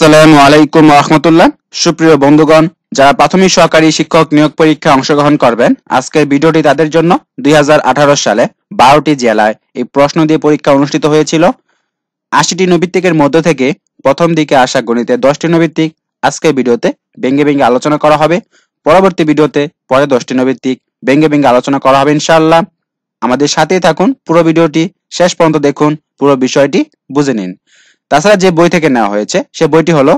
আসসালামু আলাইকুম রহমতুল্লাহ সুপ্রিয় বন্ধুগণ যারা প্রাথমিক সহকারী শিক্ষক নিয়োগ পরীক্ষায় অংশগ্রহণ করবেন আজকের ভিডিওটি তাদের জন্য দুই সালে বারোটি জেলায় এই প্রশ্ন দিয়ে পরীক্ষা অনুষ্ঠিত হয়েছিল আশিটি নৈভিত্তিকের মধ্য থেকে প্রথম দিকে আসা গণিতে দশটি নৈভিত্তিক আজকের ভিডিওতে ভেঙ্গে ভেঙ্গে আলোচনা করা হবে পরবর্তী ভিডিওতে পরে দশটি নৈভিত্তিক ভেঙ্গে ভেঙ্গে আলোচনা করা হবে ইনশাআল্লাহ আমাদের সাথেই থাকুন পুরো ভিডিওটি শেষ পর্যন্ত দেখুন পুরো বিষয়টি বুঝে নিন তাছাড়া যে বই থেকে নেওয়া হয়েছে সে বইটি হলো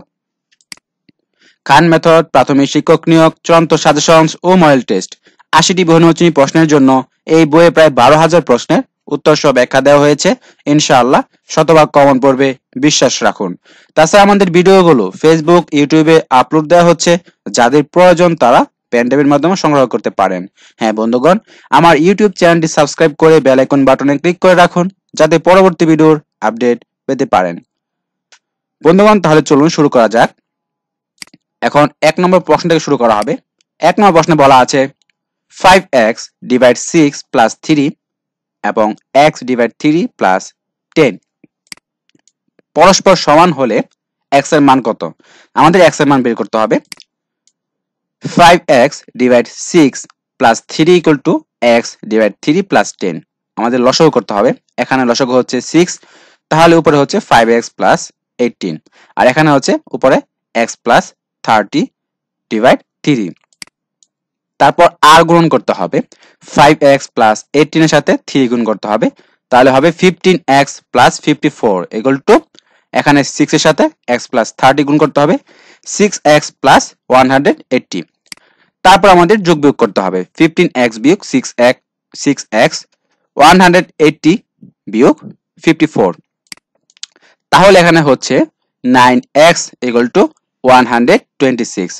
খান মেথড প্রাথমিক শিক্ষক নিয়োগ চূড়ান্ত সাজেশনস ও মডেল টেস্ট আশিটি বহুনির্বাচনী প্রশ্নের জন্য এই বইয়ে প্রায় বারো হাজার প্রশ্নের উত্তর সহ ব্যাখ্যা দেওয়া হয়েছে ইনশাআল্লাহ শতভাগ কমন পড়বে বিশ্বাস রাখুন তাছাড়া আমাদের ভিডিওগুলো ফেসবুক ইউটিউবে আপলোড দেওয়া হচ্ছে যাদের প্রয়োজন তারা প্যান্ডেমের মাধ্যমে সংগ্রহ করতে পারেন হ্যাঁ বন্ধুগণ আমার ইউটিউব চ্যানেলটি সাবস্ক্রাইব করে বেল আইকন বাটনে ক্লিক করে রাখুন যাতে পরবর্তী ভিডিওর আপডেট পেতে পারেন বন্ধুগণ তাহলে চলুন শুরু করা যাক এখন এক নম্বর প্রশ্ন থেকে শুরু করা হবে এক নম্বর প্রশ্নে বলা আছে five x divide six plus three এবং x divide three plus ten পরস্পর সমান হলে এক্স এর মান কত আমাদের এক্স এর মান বের করতে হবে five x divide six plus three equal to x divide three plus ten আমাদের লসগু করতে হবে এখানে লসগু হচ্ছে সিক্স তাহলে উপরে হচ্ছে ফাইভ এক্স প্লাস এইটিন আর এখানে হচ্ছে উপরে x plus thirty divide three তারপর আর গুণন করতে হবে ফাইভ এক্স প্লাস এইটিনের সাথে থ্রি গুণ করতে হবে তাহলে হবে fifteen x plus fifty four equal to এখানে সিক্সের সাথে এক্স প্লাস থার্টি গুণ করতে হবে six x plus one hundred eighty তারপর আমাদের যোগ বিয়োগ করতে হবে ফিফটিন এক্স বিয়োগ six x six x one hundred eighty বিয়োগ ফিফটি ফোর তাহলে এখানে হচ্ছে nine x equal to one hundred twenty six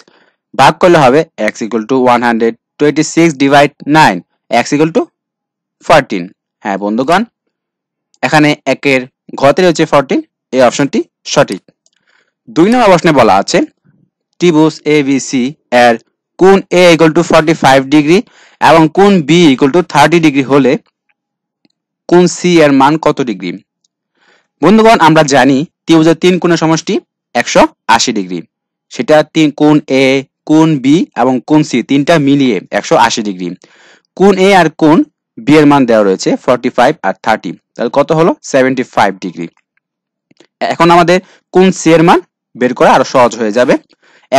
ভাগ করলে হবে x equal to one hundred twenty six divide nine x equal two fourteen হ্যাঁ বন্ধুগণ এখানে একের ঘতে রয়েছে ফরটিন এই অপশনটি সঠিক দুই নম্বর প্রশ্নে বলা আছে ত্রিভুজ এ বি সি এর কোন A equal to forty five degree এবং কোন B equal to thirty degree হলে কোন সি এর মান কত ডিগ্রি বন্ধুগণ আমরা জানি ত্রিভুজের তিন কোণের সমষ্টি একশো আশি ডিগ্রি সেটা তিন কোণ এ কোণ বি এবং কোণ সি তিনটা মিলিয়ে একশো আশি ডিগ্রি কোণ এ আর কোণ বি এর মান দেওয়া রয়েছে ফর্টি ফাইভ আর থার্টি তাহলে কত হলো সেভেন্টি ফাইভ ডিগ্রি এখন আমাদের কোন সি এর মান বের করা আরো সহজ হয়ে যাবে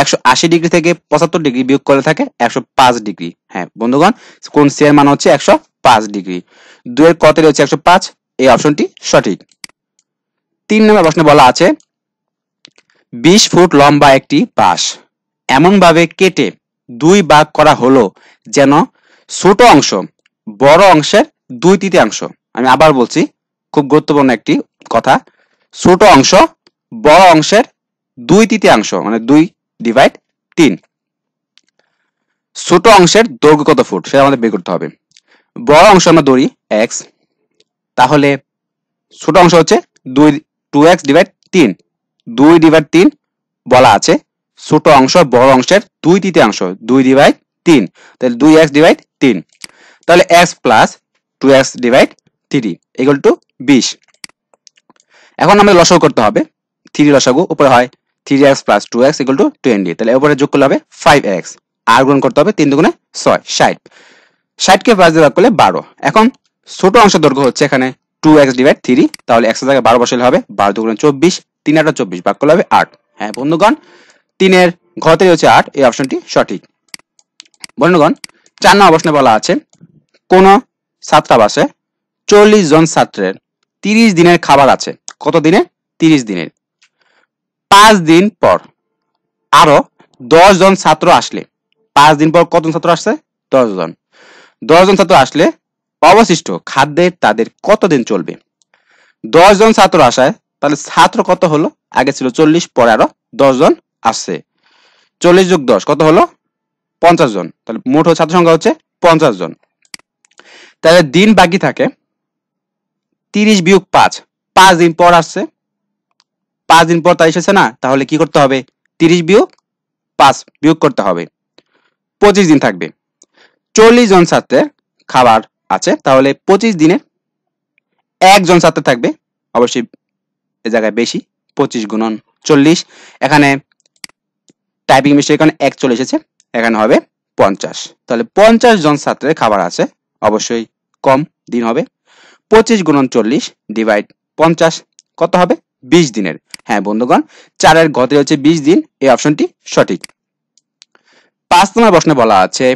একশো আশি ডিগ্রি থেকে পঁচাত্তর ডিগ্রি বিয়োগ করে থাকে একশো পাঁচ ডিগ্রি হ্যাঁ বন্ধুগণ কোন সি এর মান হচ্ছে একশো পাঁচ ডিগ্রি দুয়ের কত রয়েছে একশো পাঁচ এই অপশনটি সঠিক তিন নম্বর প্রশ্নে বলা আছে বিশ ফুট লম্বা একটি বাঁশ এমনভাবে কেটে দুই ভাগ করা হলো যেন ছোট অংশ বড় অংশের দুই তৃতীয়াংশ আমি আবার বলছি খুব গুরুত্বপূর্ণ একটি কথা ছোট অংশ বড় অংশের দুই তৃতীয়াংশ মানে দুই ডিভাইড তিন ছোট অংশের দৈর্ঘ্য কত ফুট সেটা আমাদের বের করতে হবে বড় অংশ আমরা ধরি এক্স তাহলে ছোট অংশ হচ্ছে দুই টু এক্স ডিভাইড তিন দুই ডিভাইড তিন বলা আছে ছোট অংশ বড় অংশের দুই তৃতীয়াংশ দুই ডিভাইড তিন তাহলে দুই এক্স ডিভাইড তিন তাহলে x plus two x divide three equal to বিশ এখন আমাদের লসাগু করতে হবে থ্রি লসাগু উপরে হয় three x plus two x equal to twenty তাহলে উপরে যোগ করলে হবে ফাইভ এক্স আর গুণ করতে হবে তিন দুগুণে ছয় ষাট ষাটকে পাঁচ দিয়ে ভাগ করলে বারো এখন ছোট অংশ দৈর্ঘ্য হচ্ছে এখানে টু এক্স ডিভাইড থ্রি তাহলে একশো থেকে বারো বসালে হবে বারো দুগুণ চব্বিশ তিন আটটা চব্বিশ ভাগ করলে হবে আট হ্যাঁ বন্ধুগণ তিনের ঘরতেই হচ্ছে আট এই অপশনটি সঠিক বন্ধুগণ চার নম্বর প্রশ্নে বলা আছে কোন ছাত্রাবাসে চল্লিশ জন ছাত্রের তিরিশ দিনের খাবার আছে কত দিনে তিরিশ দিনের পাঁচ দিন পর আরো দশ জন ছাত্র আসলে পাঁচ দিন পর কতজন ছাত্র আসছে দশ জন দশ জন ছাত্র আসলে অবশিষ্ট খাদ্যের তাদের কতদিন চলবে দশ জন ছাত্র আসায় তাহলে ছাত্র কত হলো আগে ছিল চল্লিশ পরে আরো দশ জন আসছে চল্লিশ যোগ দশ কত হলো পঞ্চাশ জন তাহলে মোট ছাত্র সংখ্যা হচ্ছে পঞ্চাশ জন তাহলে দিন বাকি থাকে তিরিশ বিয়োগ পাঁচ পাঁচ দিন পর আসছে পাঁচ দিন পর তা এসেছে না তাহলে কি করতে হবে তিরিশ বিয়োগ পাঁচ বিয়োগ করতে হবে পঁচিশ দিন থাকবে চল্লিশ জন ছাত্রের খাবার আছে তাহলে পঁচিশ দিনে একজন ছাত্র থাকবে অবশ্যই এ জায়গায় বেশি পঁচিশ গুণন চল্লিশ এখানে টাইপিং মিস্টেক এখানে এক চলে এসেছে এখানে হবে পঞ্চাশ তাহলে পঞ্চাশ জন ছাত্রের খাবার আছে অবশ্যই কম দিন হবে পঁচিশ গুণন চল্লিশ ডিভাইড পঞ্চাশ কত হবে বিশ দিনের হ্যাঁ বন্ধুগণ চারের গতি হচ্ছে বিশ দিন এই অপশনটি সঠিক পাঁচ নম্বর প্রশ্নে বলা আছে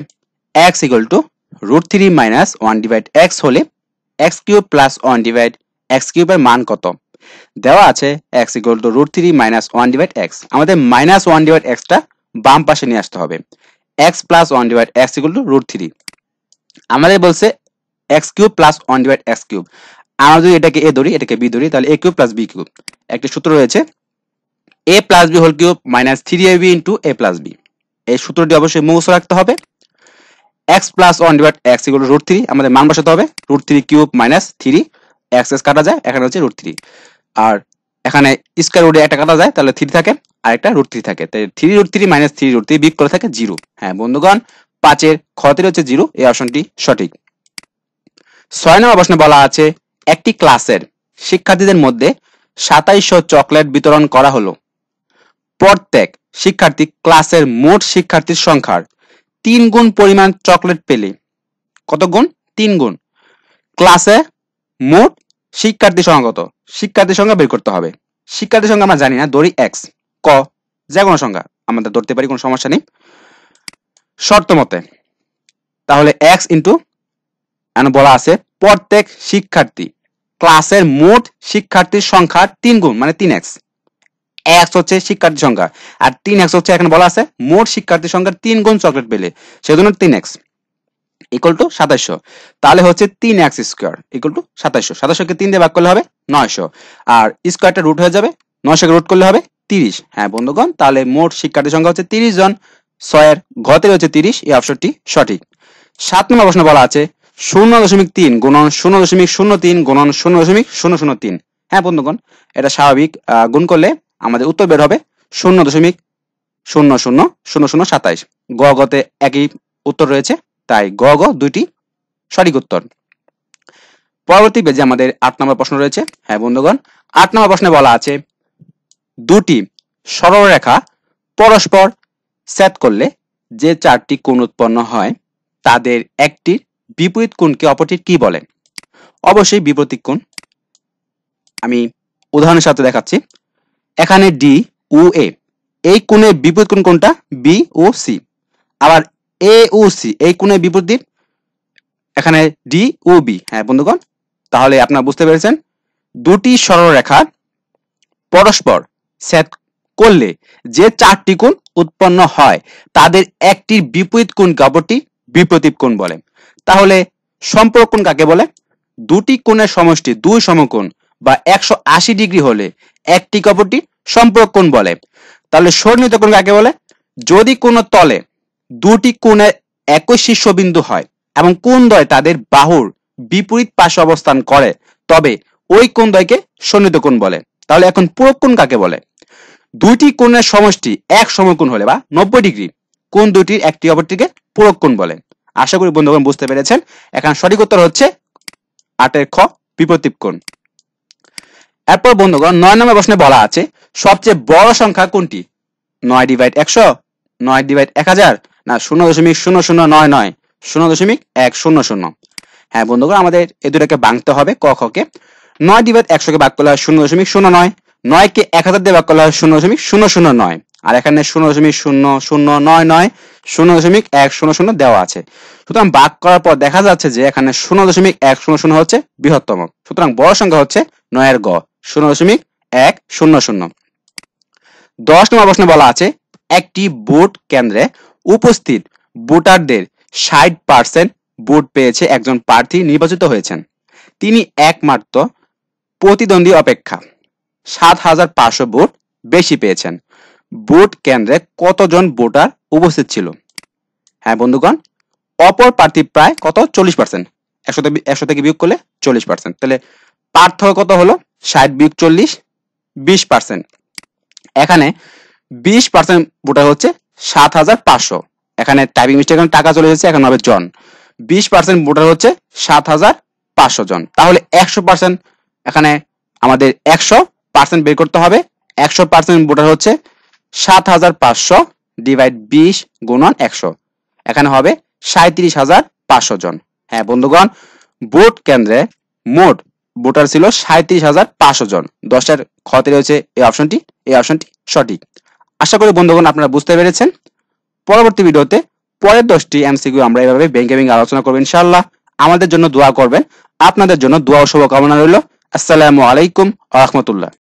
x equal to root three minus one divide x হলে x cube plus one divide x কিউবের মান কত দেওয়া আছে x equal to root three minus one divide x আমাদের মাইনাস ওয়ান ডিভাইড এক্সটা বাম পাশে নিয়ে আসতে হবে x plus one divide x equal to root three আমাদের বলছে x cube plus one divide x cube আমরা যদি এটাকে এ ধরি এটাকে বি ধরি তাহলে A cube plus B cube একটি সূত্র রয়েছে A plus B whole cube minus three A B into A plus B এই সূত্রটি অবশ্যই মুখস্থ রাখতে হবে x plus one divide x এগুলো রুট থ্রি আমাদের মান বসাতে হবে root three cube minus three x x কাটা যায় এখানে হচ্ছে রুট থ্রি আর এখানে স্কোয়ার রুটে একটা কাটা যায় তাহলে থ্রি থাকে আর একটা রুট থ্রি থাকে তাই three root three minus three root three বিগ করে থাকে জিরো হ্যাঁ বন্ধুগণ পাঁচের ক্ষতির হচ্ছে জিরো এই অপশনটি সঠিক ছয় নম্বর প্রশ্নে বলা আছে একটি ক্লাসের শিক্ষার্থীদের মধ্যে সাতাইশশো চকলেট বিতরণ করা হলো প্রত্যেক শিক্ষার্থী ক্লাসের মোট শিক্ষার্থীর সংখ্যার তিন গুণ পরিমাণ চকলেট পেলে কত গুণ তিন গুণ ক্লাসে মোট শিক্ষার্থী সংখ্যা কত শিক্ষার্থীর সংখ্যা বের করতে হবে শিক্ষার্থীর সংখ্যা আমরা জানি না দড়ি এক্স ক যে কোনো সংখ্যা আমাদের ধরতে পারি কোনো সমস্যা নেই শর্ত মতে তাহলে এক্স ইন্টু বলা আছে প্রত্যেক শিক্ষার্থী ক্লাসের মোট শিক্ষার্থীর সংখ্যা তিন গুণ মানে তিন এক্স এক্স হচ্ছে শিক্ষার্থী সংখ্যা আর তিন এক্স হচ্ছে এখানে বলা আছে মোট শিক্ষার্থী সংখ্যার তিন গুণ চকলেট পেলে সেজন্য তিন এক্স ইকুয়াল টু সাতাশশো তাহলে হচ্ছে তিন এক্স স্কোয়ার ইকুয়াল টু সাতাশশো সাতাশশোকে তিন দিয়ে ভাগ করলে হবে নয়শো আর স্কোয়ারটা রুট হয়ে যাবে নয়শোকে রুট করলে হবে তিরিশ হ্যাঁ বন্ধুগণ তাহলে মোট শিক্ষার্থী সংখ্যা হচ্ছে তিরিশ জন ছয়ের ঘতে হচ্ছে তিরিশ এই অপশনটি সঠিক সাত নম্বর প্রশ্ন বলা আছে শূন্য দশমিক তিন গুণন শূন্য দশমিক শূন্য তিন গুণন শূন্য দশমিক শূন্য শূন্য তিন হ্যাঁ বন্ধুগণ এটা স্বাভাবিক গুণ করলে আমাদের উত্তর বের হবে শূন্য দশমিক শূন্য শূন্য শূন্য শূন্য সাতাইশ গ গতে একই উত্তর রয়েছে তাই গ গ দুইটি সঠিক উত্তর পরবর্তী পেজে আমাদের আট নম্বর প্রশ্ন রয়েছে হ্যাঁ বন্ধুগণ আট নম্বর প্রশ্নে বলা আছে দুটি সরলরেখা পরস্পর সেট করলে যে চারটি কোণ উৎপন্ন হয় তাদের একটির বিপরীত কোণকে অপরটির কি বলে অবশ্যই বিপরীত কোণ আমি উদাহরণের সাথে দেখাচ্ছি এখানে ডি ও এ এই কোণে বিপরীত কোণ কোনটা বি ও সি আবার এ ও সি এই কোণে বিপরীত এখানে ডি ও বি হ্যাঁ বন্ধুগণ তাহলে আপনারা বুঝতে পেরেছেন দুটি সরলরেখা পরস্পর সেট করলে যে চারটি কোণ উৎপন্ন হয় তাদের একটির বিপরীত কোণ গবরটি বিপরীত কোণ বলে তাহলে সম্পর্ক কাকে বলে দুটি কোণের সমষ্টি দুই সমকোণ বা একশো আশি ডিগ্রি হলে একটি সম্পর্ক কোণ বলে তাহলে স্বর্ণিত কোণ কাকে বলে যদি কোনো তলে দুটি কোণে একই শীর্ষবিন্দু হয় এবং কোন দয় তাদের বাহুর বিপরীত পাশে অবস্থান করে তবে ওই কোন দয়কে সন্নিহিত কোণ বলে তাহলে এখন পূরক কোন কাকে বলে দুইটি কোণের সমষ্টি এক সমকোণ হলে বা নব্বই ডিগ্রি কোন দুইটির একটি অপরটিকে পূরক কোন বলে আশা করি বন্ধুগণ বুঝতে পেরেছেন এখন সঠিক উত্তর হচ্ছে আটের খ বিপরীত কোণ এরপর বন্ধুগণ নয় নম্বর প্রশ্নে বলা আছে সবচেয়ে বড় সংখ্যা কোনটি নয় ডিভাইড একশো নয় ডিভাইড এক হাজার না শূন্য দশমিক শূন্য শূন্য নয় নয় শূন্য দশমিক এক শূন্য শূন্য হ্যাঁ বন্ধুগণ আমাদের এ দুটাকে ভাঙতে হবে ক খকে নয় ডিভাইড একশোকে ভাগ করলে হয় শূন্য দশমিক শূন্য নয় নয়কে এক হাজার দিয়ে ভাগ করলে হয় শূন্য দশমিক শূন্য শূন্য নয় আর এখানে শূন্য দশমিক শূন্য শূন্য নয় নয় শূন্য দশমিক এক শূন্য শূন্য দেওয়া আছে সুতরাং ভাগ করার পর দেখা যাচ্ছে যে এখানে শূন্য দশমিক এক শূন্য শূন্য হচ্ছে বৃহত্তম সুতরাং বড় সংখ্যা হচ্ছে নয়ের গড় শূন্য দশমিক এক শূন্য শূন্য দশ নম্বর প্রশ্নে বলা আছে একটি ভোট কেন্দ্রে উপস্থিত ভোটারদের ষাট পার্সেন্ট ভোট পেয়েছে একজন প্রার্থী নির্বাচিত হয়েছেন তিনি একমাত্র প্রতিদ্বন্দ্বী অপেক্ষা সাত হাজার পাঁচশো ভোট বেশি পেয়েছেন ভোট কেন্দ্রে কতজন ভোটার উপস্থিত ছিল হ্যাঁ বন্ধুগণ অপর প্রার্থী প্রায় কত চল্লিশ পার্সেন্ট একশো একশো থেকে বিয়োগ করলে চল্লিশ পার্সেন্ট তাহলে পার্থক্য কত হলো ষাট বিয়োগ চল্লিশ বিশ পার্সেন্ট এখানে বিশ পার্সেন্ট ভোটার হচ্ছে সাত হাজার পাঁচশো এখানে টাইপিং মিস্টেক টাকা চলে যাচ্ছে এখন হবে জন বিশ পার্সেন্ট ভোটার হচ্ছে সাত হাজার পাঁচশো জন তাহলে একশো পার্সেন্ট এখানে আমাদের একশো পার্সেন্ট বের করতে হবে একশো পার্সেন্ট ভোটার হচ্ছে সাত হাজার পাঁচশো ডিভাইড বিশ গুণন একশো এখানে হবে সাঁত্রিশ হাজার পাঁচশো জন হ্যাঁ বন্ধুগণ ভোট কেন্দ্রে মোট ভোটার ছিল সাঁত্রিশ হাজার পাঁচশো জন দশটার খতে রয়েছে এই অপশনটি এই অপশনটি সঠিক আশা করি বন্ধুগণ আপনারা বুঝতে পেরেছেন পরবর্তী ভিডিওতে পরের দশটি এমসিকিউ আমরা এভাবে ব্যাংকে ব্যাংক আলোচনা করবো ইনশাল্লাহ আমাদের জন্য দোয়া করবেন আপনাদের জন্য দোয়া ও শুভকামনা রইল আসসালামু আলাইকুম আহমতুল্লাহ